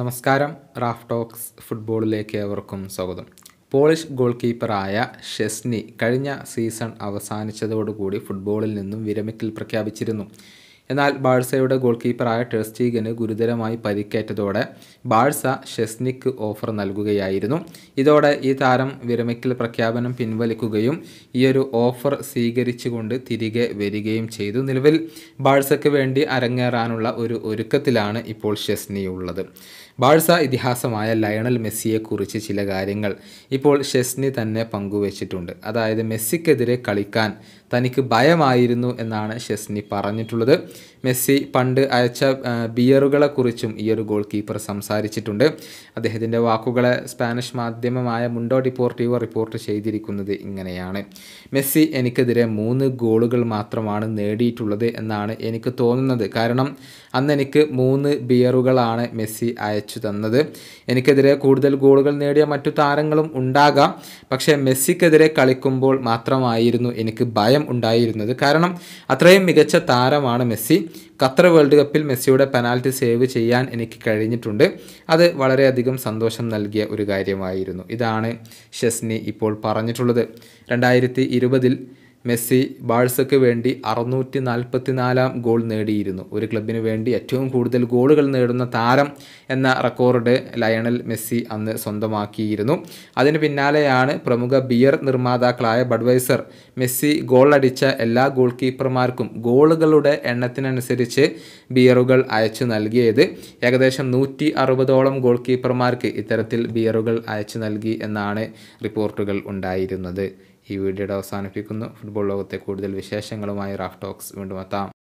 നമസ്കാരം Raf talks ഫുട്ബോളിലേക്ക് ഏവർക്കും സ്വാഗതം പോളിഷ് ഗോൾ കീപ്പറായ ഷെസ്നി കഴിഞ്ഞ സീസൺ അവസാനിച്ചതോടുകൂടി ഫുട്ബോളിൽ നിന്നും വിരമിക്കൽ പ്രഖ്യാപിച്ചിരുന്നു എന്നാൽ ബാഴ്സയുടെ ഗോൾ കീപ്പറായ ടെസ്റ്റീഗന് ഗുരുതരമായി പരിക്കേറ്റതോടെ ബാഴ്സ ഷെസ്നിക്ക് ഓഫർ നൽകുകയായിരുന്നു ഇതോടെ ഈ താരം വിരമിക്കൽ പ്രഖ്യാപനം പിൻവലിക്കുകയും ഈയൊരു ഓഫർ സ്വീകരിച്ചുകൊണ്ട് തിരികെ വരികയും ചെയ്തു നിലവിൽ ബാഴ്സയ്ക്ക് വേണ്ടി അരങ്ങേറാനുള്ള ഒരു ഒരുക്കത്തിലാണ് ഇപ്പോൾ ഷെസ്നി ഉള്ളത് ബാഴ്സ ഇതിഹാസമായ ലയണൽ മെസ്സിയെക്കുറിച്ച് ചില കാര്യങ്ങൾ ഇപ്പോൾ ഷെസ്നി തന്നെ പങ്കുവച്ചിട്ടുണ്ട് അതായത് മെസ്സിക്കെതിരെ കളിക്കാൻ തനിക്ക് ഭയമായിരുന്നു എന്നാണ് ഷെസ്നി പറഞ്ഞിട്ടുള്ളത് മെസ്സി പണ്ട് അയച്ച ബിയറുകളെക്കുറിച്ചും ഈ ഒരു ഗോൾ കീപ്പർ സംസാരിച്ചിട്ടുണ്ട് അദ്ദേഹത്തിൻ്റെ വാക്കുകളെ സ്പാനിഷ് മാധ്യമമായ മുണ്ടോ ഡിപ്പോർട്ടീവോ റിപ്പോർട്ട് ചെയ്തിരിക്കുന്നത് ഇങ്ങനെയാണ് മെസ്സി എനിക്കെതിരെ മൂന്ന് ഗോളുകൾ മാത്രമാണ് നേടിയിട്ടുള്ളത് എന്നാണ് എനിക്ക് തോന്നുന്നത് കാരണം അന്ന് എനിക്ക് മൂന്ന് ബിയറുകളാണ് മെസ്സി അയച്ചു തന്നത് എനിക്കെതിരെ കൂടുതൽ ഗോളുകൾ നേടിയ മറ്റു താരങ്ങളും ഉണ്ടാകാം പക്ഷേ മെസ്സിക്കെതിരെ കളിക്കുമ്പോൾ മാത്രമായിരുന്നു എനിക്ക് ഭയം ഭയം ഉണ്ടായിരുന്നത് കാരണം അത്രയും മികച്ച താരമാണ് മെസ്സി ഖത്തർ വേൾഡ് കപ്പിൽ മെസ്സിയുടെ പെനാൽറ്റി സേവ് ചെയ്യാൻ എനിക്ക് കഴിഞ്ഞിട്ടുണ്ട് അത് വളരെയധികം സന്തോഷം നൽകിയ ഒരു കാര്യമായിരുന്നു ഇതാണ് ഷെസ്നി ഇപ്പോൾ പറഞ്ഞിട്ടുള്ളത് രണ്ടായിരത്തി ഇരുപതിൽ മെസ്സി ബാഴ്സയ്ക്ക് വേണ്ടി അറുന്നൂറ്റി നാൽപ്പത്തിനാലാം ഗോൾ നേടിയിരുന്നു ഒരു ക്ലബിന് വേണ്ടി ഏറ്റവും കൂടുതൽ ഗോളുകൾ നേടുന്ന താരം എന്ന റെക്കോർഡ് ലയണൽ മെസ്സി അന്ന് സ്വന്തമാക്കിയിരുന്നു അതിന് പിന്നാലെയാണ് പ്രമുഖ ബിയർ നിർമ്മാതാക്കളായ ബഡ്വൈസർ മെസ്സി ഗോൾ അടിച്ച എല്ലാ ഗോൾ കീപ്പർമാർക്കും ഗോളുകളുടെ എണ്ണത്തിനനുസരിച്ച് ബിയറുകൾ അയച്ചു നൽകിയത് ഏകദേശം നൂറ്റി അറുപതോളം ഗോൾ കീപ്പർമാർക്ക് ഇത്തരത്തിൽ ബിയറുകൾ അയച്ചു നൽകി എന്നാണ് റിപ്പോർട്ടുകൾ ഉണ്ടായിരുന്നത് ഈ വീഡിയോയുടെ അവസാനിപ്പിക്കുന്നു ഫുട്ബോൾ ലോകത്തെ കൂടുതൽ വിശേഷങ്ങളുമായി റാഫ് ടോക്സ് വീണ്ടും എത്താം